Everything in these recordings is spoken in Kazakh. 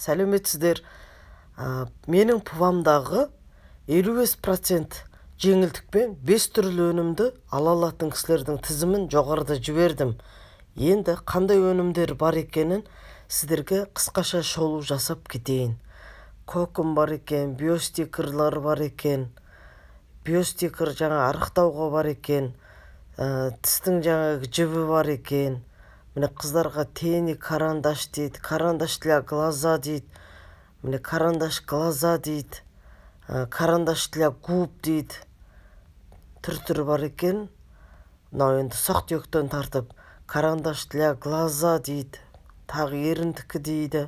сәлеметсіздер ә, менің пвамдағы елу процент жеңілдікпен бес түрлі өнімді ала алатын кісілердің тізімін жоғарыда жібердім енді қандай өнімдер бар екенін сіздерге қысқаша шолу жасап кетейін Кокум бар екен биостикерлар бар екен биостикер жаңа арықтауға бар екен ә, тістің жаңағы жібі бар екен міне қыздарға тени карандаш дейді карандаш для глаза дейді міне карандаш глаза дейді карандаш для губ дейді түр түрі бар екен мынау енді ұсақ түйектен тартып карандаш для глаза дейді тағы еріндікі дейді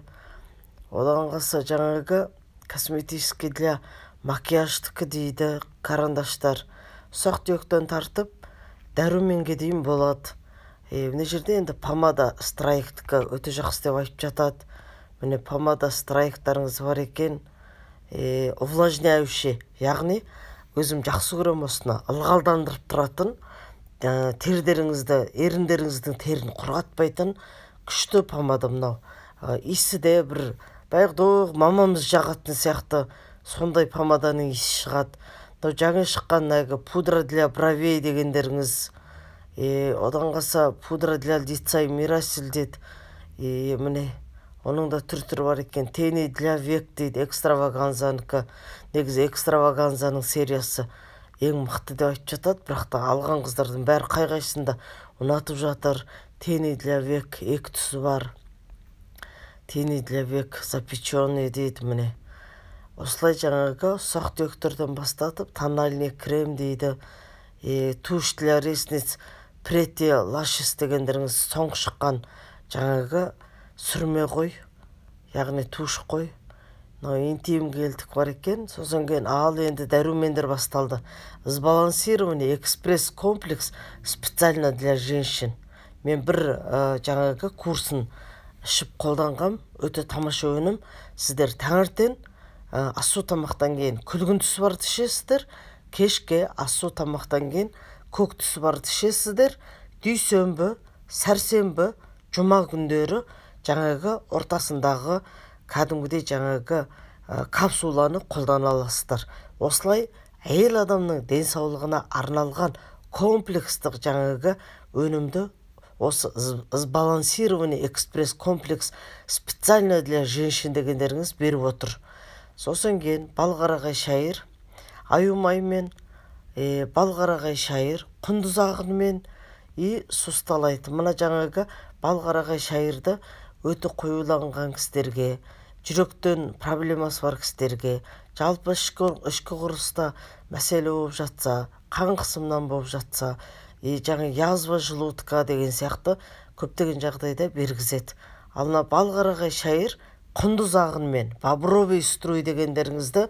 одан қалса жаңағы косметический для макияждікі дейді карандаштар ұсақ түйектен тартып дәруменге дейін болады Э, мына жерде енді помада страйктікі өте жақсы деп айтып жатады міне помада страйктарыңыз бар екен э, увлажняющий яғни өзім жақсы көремін осыны ылғалдандырып тұратын ә, тердеріңізді еріндеріңіздің терін құрғатпайтын күшті помада мынау ә, иісі де бір баяғыда мамамыз жағатын сияқты сондай помаданың иісі шығады мынау жаңа шыққан әлгі пудра для бровей дегендеріңіз Э, одан қалса пудра для лица и дейді и э, міне оның да түр түрі бар екен тени для век дейді экстраваганзанікі негізі экстраваганзаның сериясы ең мықты деп айтып жатады бірақ та алған қыздардың бәрі қай қайсысында ұнатып жатыр тени для век екі түсі бар тени для век запеченный дейді міне осылай жаңағы ұсақ түйектерден бастатып тональный крем дейді и э, тушь для ресниц прете лашес дегендеріңіз соңғы шыққан жаңағы сүрме қой яғни туш қой мынау интим келтік бар екен сосын кейін ал енді дәрумендер басталды сбалансированный экспресс комплекс специально для женщин мен бір ә, жаңағы курсын ішіп қолданғам өте тамаша өнім сіздер таңертең ә, асу тамақтан кейін күлгін түсі бар ішесіздер кешке асу тамақтан кейін көк түсі барды ішесіздер дүйсенбі сәрсенбі жұма күндері жаңағы ортасындағы кәдімгідей жаңағы капсуланы қолдана аласыздар осылай әйел адамның денсаулығына арналған комплекстік жаңағы өнімді осы сбалансированный экспресс комплекс специально для женщин дегендеріңіз беріп отыр сосын кейін балқарағай шайыр аюмай мен ә, э, балқарағай шайыр құндыз мен и сұсталайды мына жаңағы балқарағай шайырды өте қоюланған кісілерге жүректен проблемасы бар кісілерге жалпы ішкі, ішкі құрылыста мәселе болып жатса қан қысымнан болып жатса и жаңа язва желудка деген сияқты көптеген жағдайда бергізеді ал мына балқарағай шайыр құндыз ағынмен бобровый строй дегендеріңізді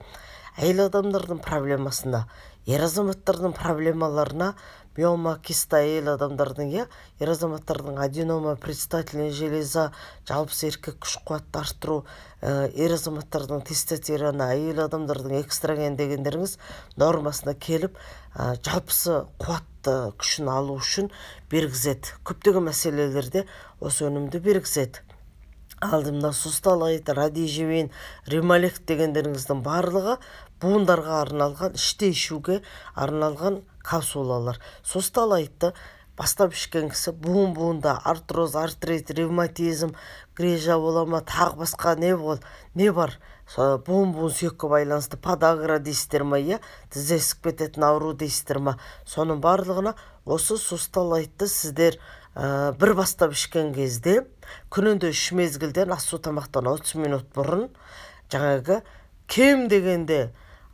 әйел адамдардың проблемасына ер азаматтардың проблемаларына миома киста әйел адамдардың иә ер азаматтардың аденома предстательная железа жалпысы еркек күш қуатты арттыру ә, ер азаматтардың тестостероны әйел адамдардың экстраген дегендеріңіз нормасына келіп ә, жалпысы қуатты күшін алу үшін бергізеді көптеген мәселелерде осы өнімді бергізеді алдымда сусталайты радежевен ремалек дегендеріңіздің барлығы буындарға арналған іште ішуге арналған капсулалар айтты бастап ішкен кісі буын буында артроз артрит ревматизм грижа бола ма тағы басқа не бол не бар буын буын сүйекке байланысты подагра дейсіздер ма иә тізесіп кететін ауру дейсіздер ма соның барлығына осы сусталайтты сіздер ә, бір бастап ішкен кезде күнінде үш мезгілден асу тамақтан 30 минут бұрын жаңағы кем дегенде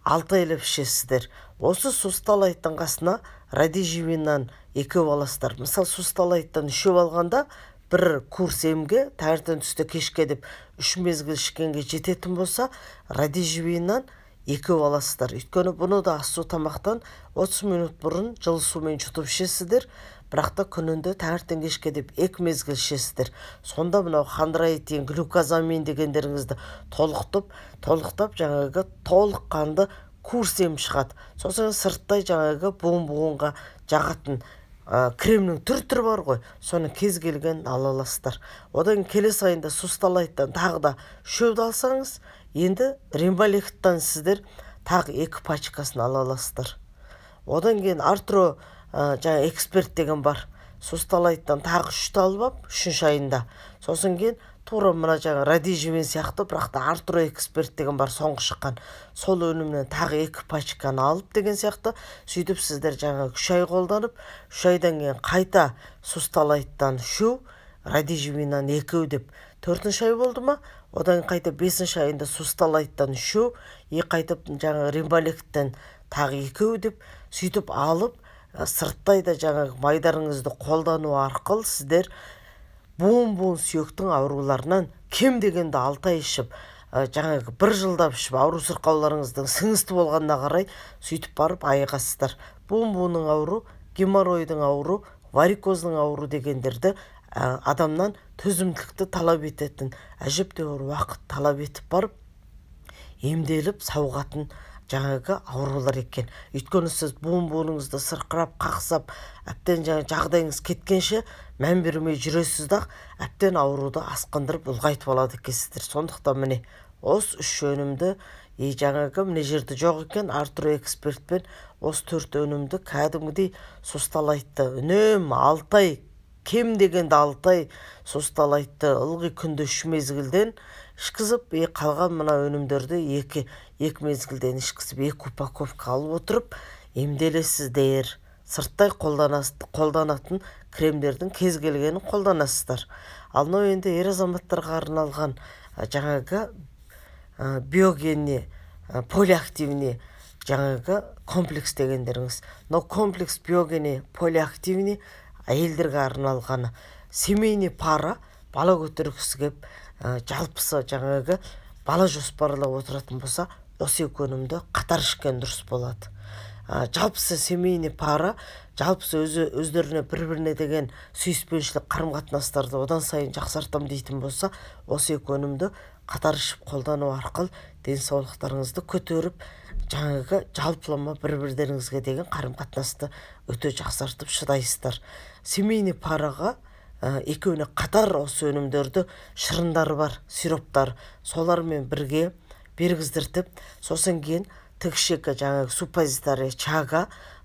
алты айлап ішесіздер осы сусталайттың қасына радиживиннан екеу аласыздар мысалы сусталайттан үшеу алғанда бір курс емге таңертең түсте кешке деп үш мезгіл ішкенге жететін болса радиживиннан екеу аласыздар өйткені бұны да асу тамақтан 30 минут бұрын жылы сумен жұтып ішесіздер бірақ та күнінде таңертең кешке деп екі мезгіл ішесіздер сонда мынау хондроитин глюкозамин дегендеріңізді толықтып толықтап жаңағы толыққанды курс ем шығады сосын сырттай жаңағы буын буынға жағатын кремнің түр түрі бар ғой соны кез келген ала аласыздар одан келесі айында сусталайттан тағы да үшеуді алсаңыз енді ремболекттан сіздер тағы екі пачкасын ала аласыздар одан кейін артро Ә, жаңа эксперт деген бар сусталайттан тағы үшті алып алып үшінші айында сосын кейін тура мына жаңағы радижимен сияқты бірақ та артро эксперт деген бар соңғы шыққан сол өнімнен тағы екі пачканы алып деген сияқты сөйтіп сіздер жаңа үш ай қолданып үш айдан кейін қайта сусталайттан үшеу радижминан екеу деп төртінші ай болды ма одан қайта бесінші айында сусталайттан үшеу и қайтып жаңағы рембалекттен тағы екеу деп сөйтіп алып Ә, сырттай да жаңағы майдарыңызды қолдану арқылы сіздер буын буын сүйектің ауруларынан кем дегенде алты ай ішіп ә, жаңағы бір жылдап ішіп ауру сырқауларыңыздың сіңісті болғанына қарай сөйтіп барып айығасыздар буын буынның ауру геморройдың ауру варикоздың ауру дегендерді ә, адамнан төзімділікті талап ететін әжептәуір уақыт талап етіп барып емделіп сауығатын жаңағы аурулар екен өйткені сіз буын буыныңызды сырқырап қақсап әбден жаңағы жағдайыңыз кеткенше мән бермей жүресіз да әбден ауруды асқындырып ұлғайтып алады екенсіздер сондықтан міне осы үш өнімді и жаңағы мына жерде жоқ екен әртүрлі экспертпен осы төрт өнімді кәдімгідей сусталайтты үнемі алты ай кем дегенде алты ай сусталайтты ылғи күнде үш мезгілден ішкізіп е қалған мына өнімдерді екі екі мезгілден ішкізіп екі упаковка алып отырып емделесіздер сырттай қолданатын кремдердің кез келгенін қолданасыздар ал мынау енді ер азаматтарға арналған жаңағы ә, биогенне ә, жаңағы комплекс дегендеріңіз мынау комплекс биогене полиактивный әйелдерге арналғаны семейный пара бала көтергісі келіп Э, жалпысы жаңағы бала жоспарлап отыратын болса осы өнімді қатар ішкен дұрыс болады э, жалпысы семейный пара жалпысы өзі өздеріне бір біріне деген сүйіспеншілік қарым қатынастарды одан сайын жақсартам дейтін болса осы екі өнімді қатар ішіп қолдану арқылы денсаулықтарыңызды көтеріп жаңағы жалпылама бір бірлеріңізге деген қарым қатынасты өте жақсартып шыдайсыздар семейный параға Ә, екеуіне қатар осы өнімдерді шырындар бар сироптар солармен бірге бергіздіртіп сосын кейін тікішекке жаңағы суппозитария чага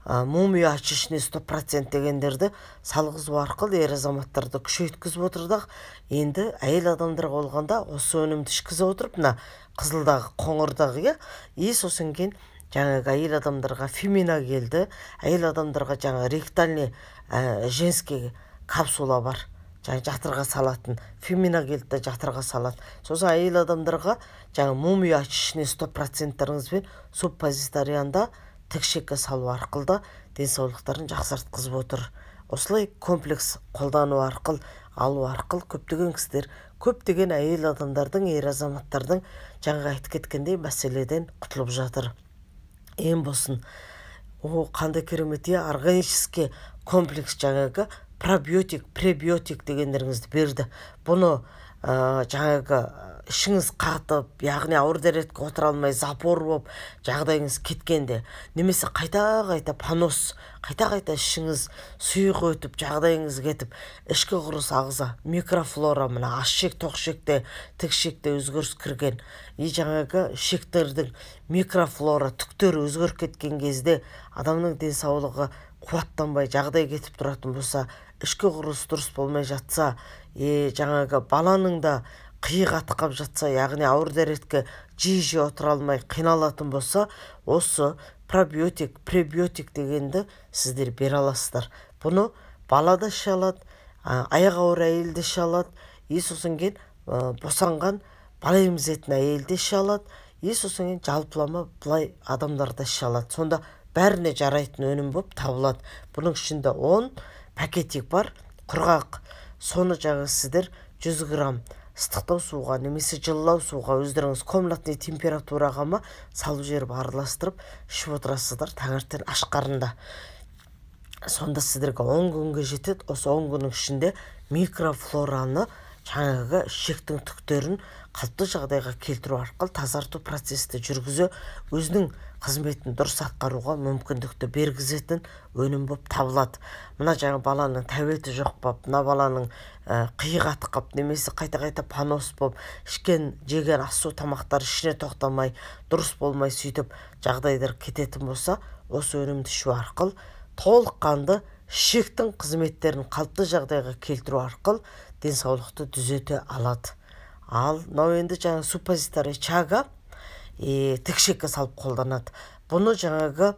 ә, мумия очищенный сто процент дегендерді салғызу арқылы ер азаматтарды күшейткізіп отырдық енді әйел адамдарға болғанда осы өнімді ішкізіп отырып мына қызылдағы қоңырдағы иә и сосын кейін жаңағы әйел адамдарға фемина келді әйел адамдарға жаңағы ректальный ә, женский капсула бар жаңағы жатырға салатын феминогельді жатырға салады сосын әйел адамдарға жаңағы мумия ішіне сто проценттарыңызбен субпозитарианда тікшекке салу арқылы да денсаулықтарын жақсартқызып отыр осылай комплекс қолдану арқылы алу арқылы көптеген кісілер көптеген әйел адамдардың ер азаматтардың жаңа айтып кеткендей мәселеден құтылып жатыр ең болсын о қандай керемет иә органический комплекс жаңағы пробиотик пребиотик дегендеріңізді берді бұны ә, жаңағы ішіңіз қатып яғни ауыр дәретке отыра алмай запор болып жағдайыңыз кеткенде немесе қайта қайта понос қайта қайта ішіңіз сұйық өтіп жағдайыңыз кетіп ішкі құрыс ағза микрофлора мына ашшек тоқшекте тікшекте өзгеріс кірген и жаңағы шектердің микрофлора түктері өзгеріп кеткен кезде адамның денсаулығы қуаттанбай жағдай кетіп тұратын болса ішкі құрылыс дұрыс болмай жатса е жаңағы баланың да қиық атқап жатса яғни ауыр дәретке жиі жиі отыра алмай қиналатын болса осы пробиотик пребиотик дегенді сіздер бере аласыздар бұны бала да іше алады аяғы ауыр әйел де іше алады и сосын кейін босанған бала емізетін әйел де іше алады и сосын кейін жалпылама былай адамдар да іше алады сонда бәріне жарайтын өнім болып табылады бұның ішінде он пакетик бар құрғақ соны жаңағы сіздер 100 грамм ыстықтау суға немесе жылылау суға өздеріңіз комнатный температураға ма салып жіберіп араластырып ішіп отырасыздар таңертең аш қарында сонда сіздерге он күнге жетеді осы он күннің ішінде микрофлораны жаңағы ішектің түктерін қалыпты жағдайға келтіру арқылы тазарту процесті жүргізу өзінің қызметін дұрыс атқаруға мүмкіндікті бергізетін өнім болып табылады мына жаңа баланың тәуеті жоқ болып мына баланың ә, қиық атқып немесе қайта қайта панос болып ішкен жеген ас су тамақтар ішіне тоқтамай дұрыс болмай сөйтіп жағдайдар кететін болса осы өнімді ішу арқылы толыққанды ішектің қызметтерін қалыпты жағдайға келтіру арқылы денсаулықты түзете алады ал мынау енді жаңағы чага и тікшекке салып қолданады бұны жаңағы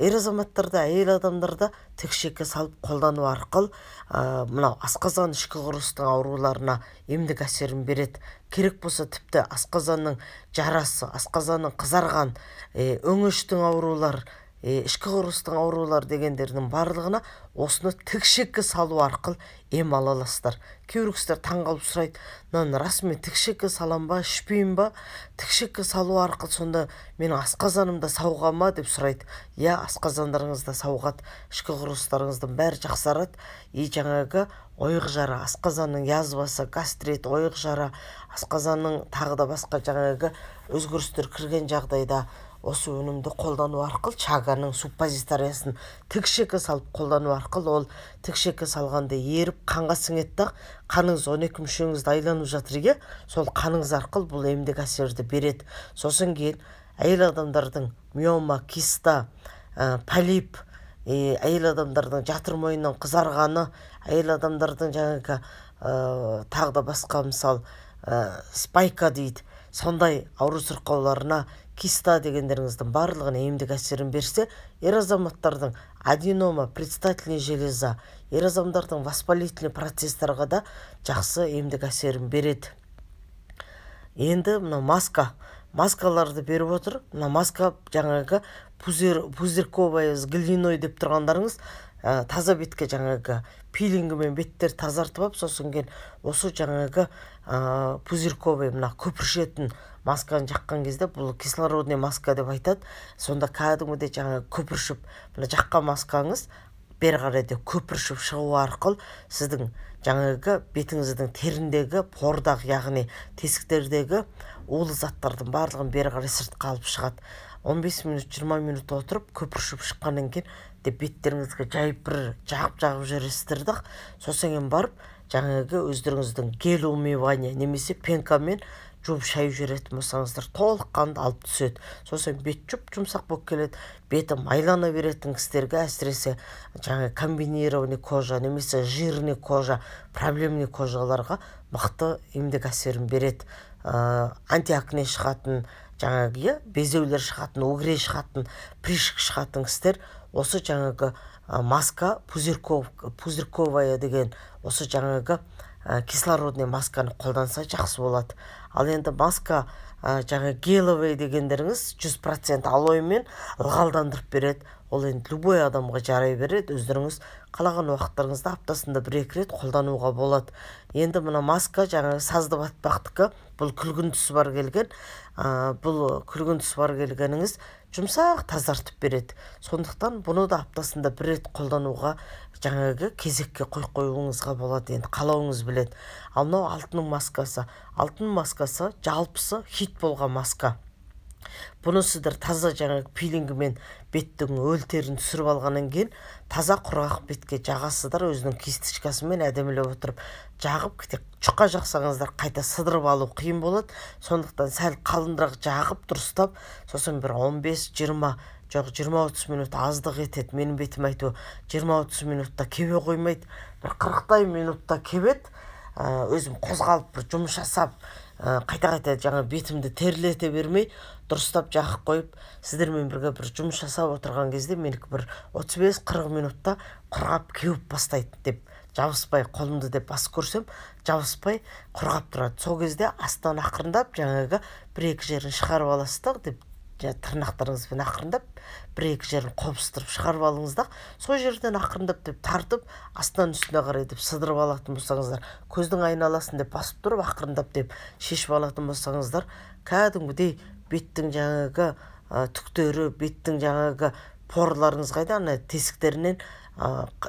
ер азаматтарда әйел адамдарда тікшекке салып қолдану арқылы ә, мынау асқазан ішкі құрылыстың ауруларына емдік әсерін береді керек болса тіпті асқазанның жарасы асқазанның қызарған өңештің аурулары Э, ішкі құрылыстың аурулары дегендердің барлығына осыны тікшекі салу арқылы ем ала аласыздар кейбір кісілер таңқалып сұрайды мынаны расымен тікшекі салам ба ішпеймін ба тікшекі салу арқылы сонда менің асқазаным да сауға ма деп сұрайды иә асқазандарыңыз да сауығады ішкі құрылыстарыңыздың бәрі жақсарады и жаңағы ойық жара асқазанның язвасы гастрит ойық жара асқазанның тағы да басқа жаңағы өзгерістер кірген жағдайда осы өнімді қолдану арқылы чаганың суппозиториясын тік-шекі салып қолдану арқылы ол тік-шекі салғанда еріп қанға сіңеді да қаныңыз он екі мүшеңізді айланып жатыр иә сол қаныңыз арқылы бұл емдік әсерді береді сосын кейін әйел адамдардың миома киста ә, полип ә, әйел адамдардың жатыр мойнынан қызарғаны әйел адамдардың жаңағы ә, тағы да басқа мысал ә, спайка дейді сондай ауру сырқауларына киста дегендеріңіздің барлығына емдік әсерін берсе ер азаматтардың аденома предстательная железа ер адамдардың воспалительный процесстарға да жақсы емдік әсерін береді енді мына маска маскаларды беріп отыр мына маска жаңағы пузыр, пузырьковая с глиной деп тұрғандарыңыз ә, таза бетке жаңағы пилингімен беттер тазартып алып сосын кейін осы жаңағы ә, пузырьковый мына көпіршетін масканы жаққан кезде бұл кислородный маска деп айтады сонда кәдімгідей жаңа көпіршіп мына жаққан маскаңыз бері қарай деп көпіршіп шығу арқылы сіздің жаңағы бетіңіздің теріндегі пордағы яғни тесіктердегі улы заттардың барлығын бері қарай сыртқа алып шығады 15 минут 20 минут отырып көпіршіп шыққаннан кейін деп беттеріңізге жайып бір жағып жағып жүресіздер сосын кейін барып жаңағы өздеріңіздің гель умывание немесе пенкамен жуып шайып жіберетін болсаңыздар толыққанды алып түседі сосын бет жұп жұмсақ болып келеді беті майлана беретін кісілерге әсіресе жаңа комбинированный кожа немесе жирный кожа проблемный кожаларға мықты емдік әсерін береді ә, антиакне шығатын жаңағы иә, безеулер шығатын угрей шығатын пришк шығатын кісілер осы жаңағы маска пузырьков пузырьковая деген осы жаңағы ә, кислородный масканы қолданса жақсы болады ал енді маска ә, жаңа геловый дегендеріңіз жүз процент алоймен ылғалдандырып береді ол енді любой адамға жарай береді өздеріңіз қалаған уақыттарыңызда аптасында бір екі рет қолдануға болады енді мына маска жаңағы сазды батпақтікі бұл күлгін түсі бар келген бұл күлгін түсі бар келгеніңіз жұмсақ тазартып береді сондықтан бұны да аптасында бір рет қолдануға жаңағы кезекке қой қоюыңызға болады енді қалауыңыз біледі ал мынау алтынның маскасы алтын маскасы жалпысы хит болған маска бұны сіздер таза жаңағы пилингімен беттің өлтерін түсіріп алғаннан кейін таза құрғақ бетке жағасыздар өзінің кисточкасымен әдемілеп отырып жағып жұқа жақсаңыздар қайта сыдырып алу қиын болады сондықтан сәл қалындырақ жағып дұрыстап сосын бір 15-20 жоқ 20-30 минут аздық етеді менің бетім айту 20-30 минутта кебе қоймайды бір қырықтай минутта кебет ә, өзім қозғалып бір жұмыс жасап ә, қайта қайта жаңа бетімді терлете бермей дұрыстап жағып қойып сіздермен бірге бір жұмыс жасап отырған кезде менікі бір 35-40 минутта құрғап кеуіп бастайды деп жабыспай қолымды деп бас көрсем жабыспай құрғап тұрады сол кезде астынан ақырындап жаңағы бір екі жерін шығарып аласыз деп тырнақтарыңызбен ақырындап бір екі жерін қобыстырып шығарып алыңыз да сол жерден ақырындап деп тартып астынан үстіне қарай деп сыдырып алатын болсаңыздар көздің айналасын деп басып тұрып ақырындап деп шешіп алатын болсаңыздар кәдімгідей беттің жаңағы түктері беттің жаңағы порларыңыз қайда ана тесіктерінен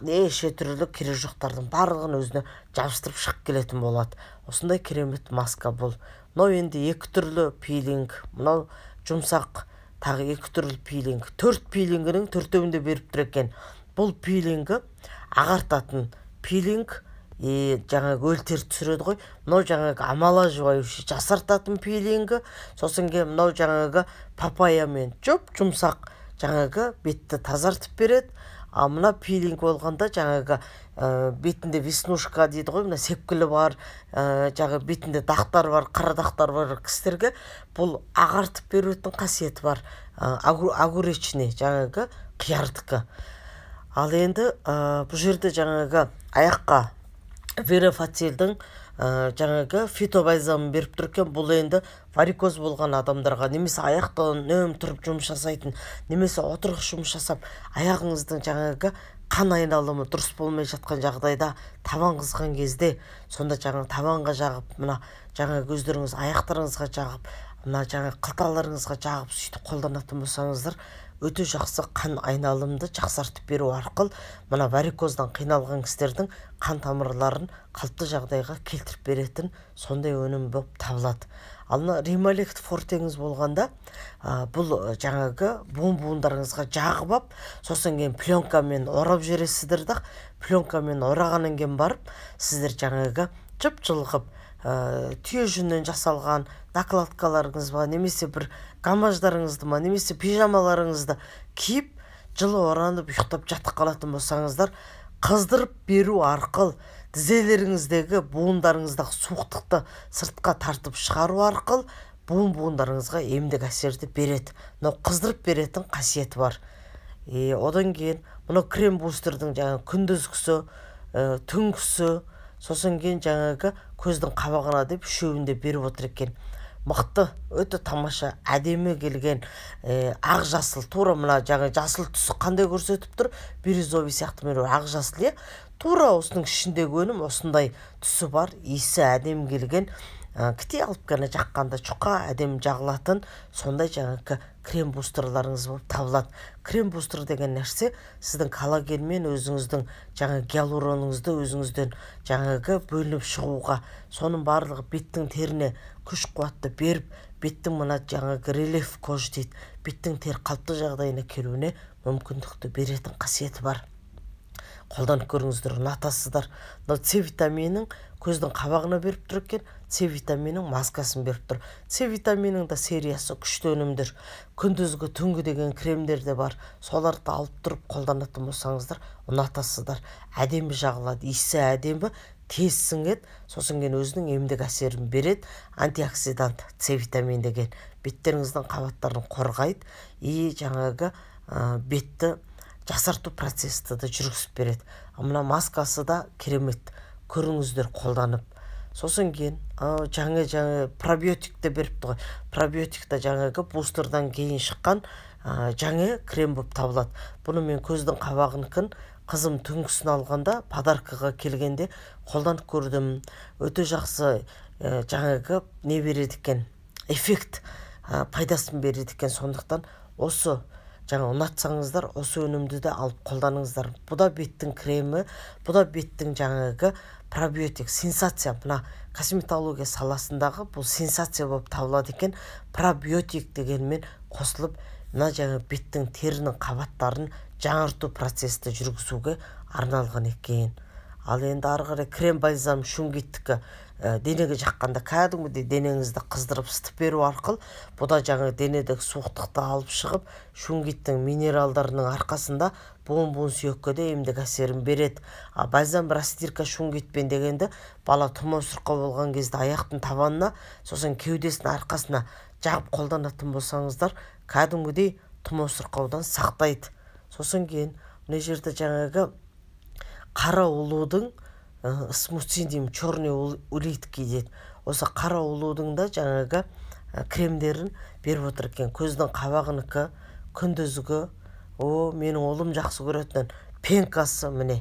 неше түрлі керек жоқтардың барлығын өзіне жабыстырып шығып келетін болады осындай керемет маска бұл мынау енді екі түрлі пилинг мынау жұмсақ тағы екі түрлі пилинг төрт пилингінің төртеуін беріп тұр екен бұл пилингі ағартатын пилинг и жаңағы өлтер түсіреді ғой мынау жаңағы омолаживающий жасартатын пилингі сосын кейін мынау жаңағы папаямен жұп жұмсақ жаңағы бетті тазартып береді ал мына пилинг болғанда жаңағы ә, бетінде веснушка дейді ғой мына сепкілі бар ә, жаңағы бетінде дақтар бар қара дақтар бар кісілерге бұл ағартып берудің қасиеті бар ә, огуречный жаңағы қиярдікі ал енді ә, бұл жерде жаңағы аяққа верофацилдің Ә, жаңағы фитобайзам беріп тұр екен бұл енді варикоз болған адамдарға немесе аяқта нөм тұрып жұмыс жасайтын немесе отырық жұмыс жасап аяғыңыздың жаңағы қан айналымы дұрыс болмай жатқан жағдайда табан қызған кезде сонда жаңағы табанға жағып мына жаңағы өздеріңіз аяқтарыңызға жағып мына жаңағы қылталарыңызға жағып сөйтіп қолданатын болсаңыздар өте жақсы қан айналымды жақсартып беру арқылы мына варикоздан қиналған кісілердің қан тамырларын қалыпты жағдайға келтіріп беретін сондай өнім болып табылады ал мына ремолект фортеңіз болғанда бұл жаңағы буын буындарыңызға жағып алып сосын кейін пленкамен орап жібересіздер да пленкамен орағаннан кейін барып сіздер жаңағы жып жылы ә, түйе жүннен жасалған накладкаларыңыз ба немесе бір гамаждарыңызды ма немесе пижамаларыңызды киіп жылы оранып ұйықтап жатып қалатын болсаңыздар қыздырып беру арқыл тізелеріңіздегі буындарыңыздағы суықтықты сыртқа тартып шығару арқыл буын буындарыңызға емдік әсерді береді мынау қыздырып беретін қасиеті бар и одан кейін мынау крем бустердің жаңағы күндізгісі ә, э, түнгісі сосын кейін жаңағы көздің қабағына деп үшеуін де беріп отыр екен мықты өте тамаша әдемі келген ә, ақ жасыл тура мына жаңа жасыл түсі қандай көрсетіп тұр бирюзовый сияқты міне ақ жасыл иә тура осының ішіндегі өнім осындай түсі бар иісі әдемі келген Ә, кіте алып қана жаққанда жұқа әдемі жағылатын сондай жаңағы крем бустерларыңыз болып табылады крем бустер деген нәрсе сіздің коллагенмен өзіңіздің жаңа гиалуроныңызды өзіңізден жаңағы бөлініп шығуға соның барлығы беттің теріне күш қуатты беріп беттің мына жаңағы рельеф кожа дейді беттің тер қалыпты жағдайына келуіне мүмкіндікті беретін қасиеті бар қолданып көріңіздер ұнатасыздар мынау с витаминін көздің қабағына беріп тұр екен с витаминнің маскасын беріп тұр с витаминнің да сериясы күшті өнімдер күндізгі түнгі деген кремдер де бар соларды алып тұрып қолданатын болсаңыздар ұнатасыздар әдемі жағылады иісі әдемі тез сіңеді сосын кейін өзінің емдік әсерін береді антиоксидант с витамин деген беттеріңіздің қабаттарын қорғайды и жаңағы ә, бетті жасарту процесті да жүргізіп береді ал мына маскасы да керемет көріңіздер қолданып сосын кейін жаңа жаңа пробиотик те беріпті ғой пробиотик та жаңағы бустердан кейін шыққан ә, жаңа крем болып табылады бұны мен көздің қабағыныкін қызым түнгісін алғанда подаркаға келгенде қолданып көрдім өте жақсы ә, жаңағы не береді екен эффект ә, пайдасын береді екен сондықтан осы жаңа ұнатсаңыздар осы өнімді де алып қолданыңыздар бұда беттің кремі бұда беттің жаңағы пробиотик сенсация мына косметология саласындағы бұл сенсация болып табылады екен пробиотик дегенмен қосылып мына жаңа беттің терінің қабаттарын жаңарту процесті жүргізуге арналған екен ал енді ары қарай крем бальзам шунгиттікі Э, денеге жаққанда кәдімгідей денеңізді қыздырып ысытып беру арқылы бұда жаңағы денедегі суықтықты алып шығып шунгиттің минералдарының арқасында буын буын сүйекке де емдік әсерін береді а бальзам растирка шунгитпен дегенді бала тұмау сұрқау болған кезде аяқтың табанына сосын кеудесінің арқасына жағып қолданатын болсаңыздар кәдімгідей тұмау сұрқаудан сақтайды сосын кейін мына жерде жаңағы қара ұлудың Э, смутин деймін черный улитки дейді осы қара улудың да жаңағы э, кремдерін беріп отыр екен көздің қабағынікі күндізгі о менің ұлым жақсы көретін пенкасы міне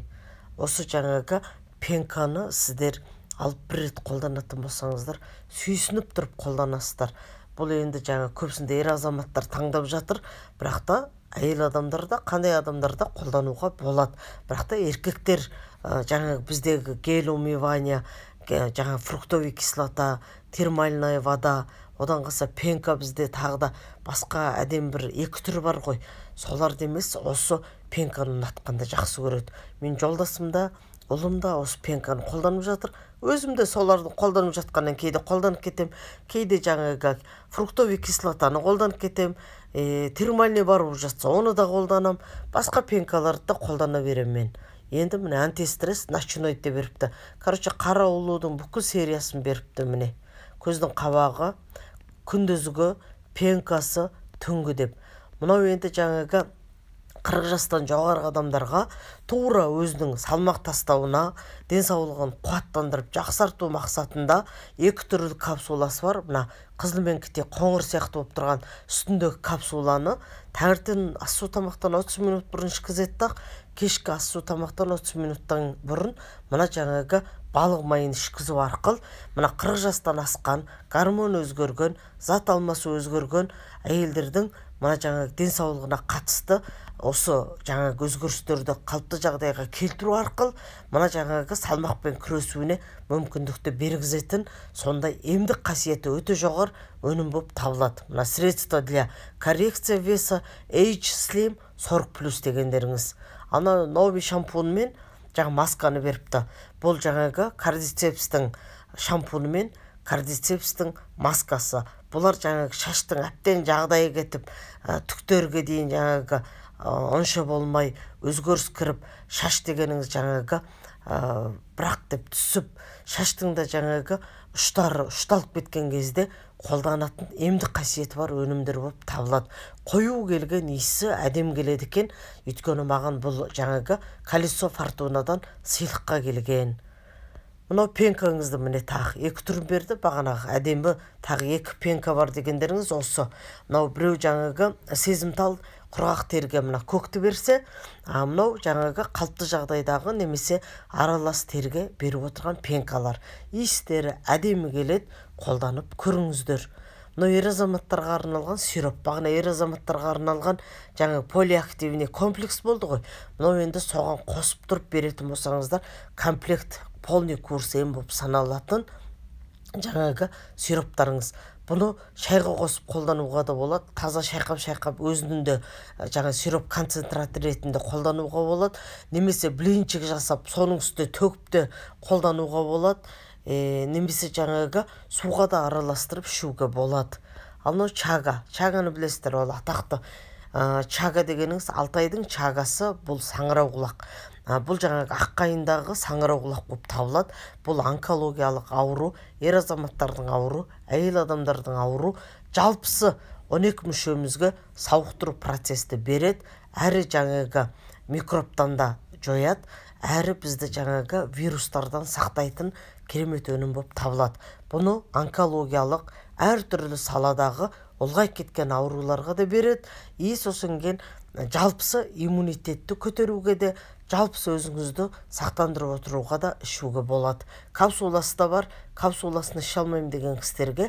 осы жаңағы пенканы сіздер алып бір рет қолданатын болсаңыздар сүйсініп тұрып қолданасыздар бұл енді жаңа көбісінде ер азаматтар таңдап жатыр бірақ та әйел адамдар да қандай адамдар да қолдануға болады бірақ та еркектер Э, жаңағы біздегі гель умывание жаңағы фруктовый кислота термальная вода одан қалса пенка бізде тағы да басқа әдем бір екі түрі бар ғой соларды емес осы пенканы ұнатқанды жақсы көреді мен жолдасым да ұлым да осы пенканы қолданып жатыр өзім де соларды қолданып жатқаннан кейде қолданып кетем, кейде жаңағы фруктовый кислотаны қолданып кетем, ә, термальный болып жатса оны да қолданам, басқа пенкаларды да қолдана беремін мен енді міне антистресс ночной беріпті короче қарауылудың бүкіл сериясын беріпті міне көздің қабағы күндізгі пенкасы түнгі деп мынау енді жаңағы қырық жастан жоғары адамдарға тура өзінің салмақ тастауына денсаулығын қуаттандырып жақсарту мақсатында екі түрлі капсуласы бар мына қызыл мен кіте қоңыр сияқты болып тұрған үстіндегі капсуланы таңертең ас су тамақтан отыз минут бұрын ішкізеді кешкі ас тамақтан 30 минуттан бұрын мына жаңағы балық майын ішкізу арқылы мына қырық жастан асқан гормон өзгерген зат алмасу өзгерген әйелдердің мына жаңағы денсаулығына қатысты осы жаңағы өзгерістерді қалыпты жағдайға келтіру арқылы мына жаңағы салмақпен күресуіне мүмкіндікті бергізетін сондай емдік қасиеті өте жоғары өнім болып табылады мына средство для коррекция веса h slim сорок плюс дегендеріңіз Ана новый шампунь мен жаңағы масканы беріпті бұл жаңағы кардицепстің шампуні мен кардицепстің маскасы бұлар жаңағы шаштың әбден жағдайы кетіп ә, түктерге дейін жаңағы ә, онша болмай өзгеріс кіріп шаш дегеніңіз жаңағы ә, бірақ деп түсіп шаштың да жаңағы ұштары ұшталып кеткен кезде қолданатын емдік қасиеті бар өнімдер болып табылады қою келген иісі әдем келеді екен өйткені маған бұл жаңағы колесо фортунадан сыйлыққа келген мынау пенкаңызды міне тағы екі түрін берді бағанағы әдемі тағы екі пенка бар дегендеріңіз осы мынау біреу жаңағы сезімтал құрғақ терге мына көкті берсе а мынау жаңағы қалыпты жағдайдағы немесе аралас терге беріп отырған пенкалар иістері әдемі келеді қолданып көріңіздер мынау ер азаматтарға арналған сироп бағана ер азаматтарға арналған жаңа полиактивный комплекс болды ғой мынау енді соған қосып тұрып беретін болсаңыздар комплект полный курс ем болып саналатын жаңағы сироптарыңыз бұны шайға қосып қолдануға да болады таза шайқап шайқап өзінің де жаңа сироп концентрат ретінде қолдануға болады немесе блинчик жасап соның үстіне төгіп те қолдануға болады немесе жаңағы суға да араластырып ішуге болады ал мынау чага чаганы білесіздер ол атақты ә, чага дегеніңіз алтайдың чагасы бұл саңырауқұлақ ә, бұл жаңағы аққайындағы саңырауқұлақ болып табылады бұл онкологиялық ауру ер азаматтардың ауру әйел адамдардың ауру жалпысы он екі мүшемізге сауықтыру процесті береді әрі жаңағы микробтан да жояды әрі бізді жаңағы вирустардан сақтайтын керемет өнім болып табылады бұны онкологиялық әртүрлі саладағы ұлғайып кеткен ауруларға да береді и сосын кейін жалпысы иммунитетті көтеруге де жалпысы өзіңізді сақтандырып отыруға да ішуге болады капсуласы да бар капсуласын іше алмаймын деген кісілерге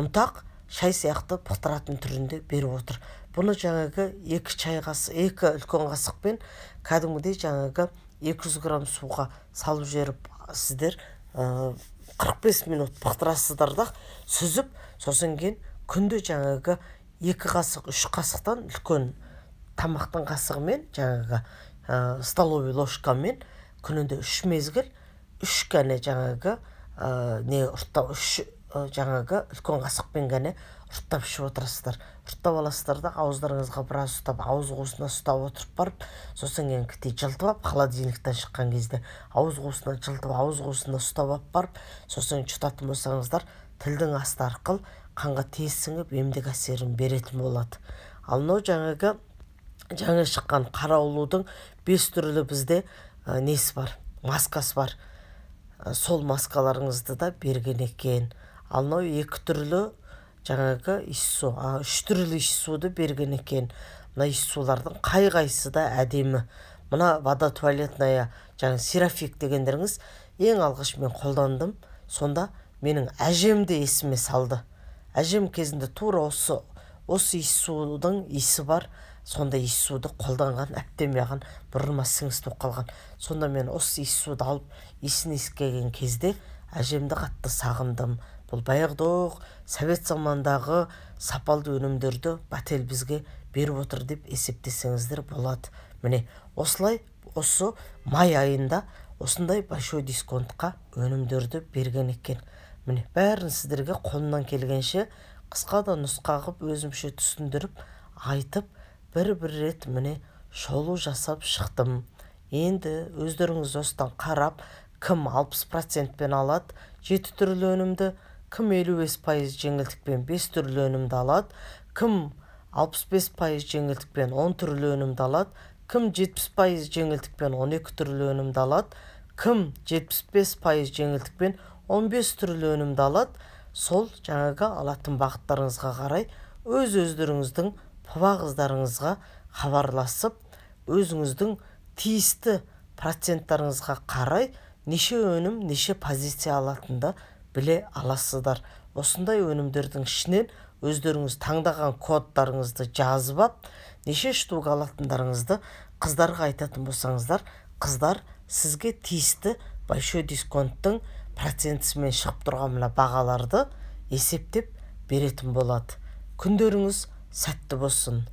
ұнтақ шай сияқты пықтыратын түрінде беріп отыр бұны жаңағы екі шай қасық екі үлкен қасықпен кәдімгідей жаңағы 200 грамм суға салып жіберіп сіздер қырық бес минут бықтырасыздар да сүзіп сосын кейін күнде жаңағы екі қасық үш қасықтан үлкен тамақтың қасығымен жаңағы ә, столовый ложкамен күнінде үш мезгіл үш кәне жаңағы ә, не ұрттау үш ә, жаңағы үлкен қасықпен ғана ұрттап ішіп отырасыздар ұрттап аласыздар да ауыздарыңызға біраз ұстап ауыз қуысына ұстап отырып барып сосын еңкіттей жылтып алып холодильниктен шыққан кезде ауыз қуысына жылтып ауыз қуысына ұстап алып барып сосын жұтатын болсаңыздар тілдің асты арқылы қанға тез сіңіп емдік әсерін беретін болады ал мынау жаңағы жаңа шыққан қарауылудың бес түрлі бізде ә, несі бар маскасы бар сол маскаларыңызды да берген екен ал мынау екі түрлі жаңағы иссу а үш түрлі суды берген екен мына иссулардың қай қайсысы да әдемі мына вода туалетная жаңа серафик дегендеріңіз ең алғаш мен қолдандым сонда менің әжемді есіме салды әжем кезінде тура осы осы судың иісі бар сондай суды қолданған әптен маған бұрыма сіңісіп қалған сонда мен осы суды алып иісін иіскеген кезде әжемді қатты сағындым бұл баяғыда оқ совет замандағы сапалды өнімдерді бател бізге беріп отыр деп есептесеңіздер болады міне осылай осы май айында осындай большой дисконтқа өнімдерді берген екен міне бәрін сіздерге қолымнан келгенше қысқа да нұсқа өзімше түсіндіріп айтып бір бір рет міне шолу жасап шықтым енді өздеріңіз осыдан қарап кім 60 процентпен алады жеті түрлі өнімді кім 55 пайыз жеңілдікпен 5 түрлі өнімді алады кім 65 пайыз жеңілдікпен 10 түрлі өнімді алады кім 70 пайыз жеңілдікпен 12 түрлі өнімді алады кім 75 пайыз жеңілдікпен 15 түрлі өнімді алады сол жаңағы алатын бағыттарыңызға қарай өз өздеріңіздің қыздарыңызға хабарласып өзіңіздің тиісті проценттарыңызға қарай неше өнім неше позиция алатынды біле аласыздар осындай өнімдердің ішінен өздеріңіз таңдаған кодтарыңызды жазып ап неше штук алатындарыңызды қыздарға айтатын болсаңыздар қыздар сізге тиісті большой дисконттың процентісімен шығып тұрған мына бағаларды есептеп беретін болады күндеріңіз сәтті болсын